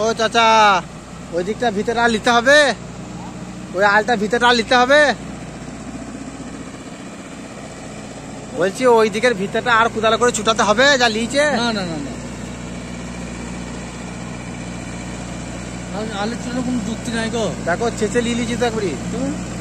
ও চাচা ওই দিকটা ভিতরে আল নিতে হবে ওই আলটা ভিতরে আল নিতে হবে বলছি ওই দিকের ভিতরটা আর কুদালা করে ছুটাতে হবে যা লিচে না না না আলু চুটানো কোনো দূর নাই গো দেখো চেচে লিয়ে লিয়েছি তো একবারই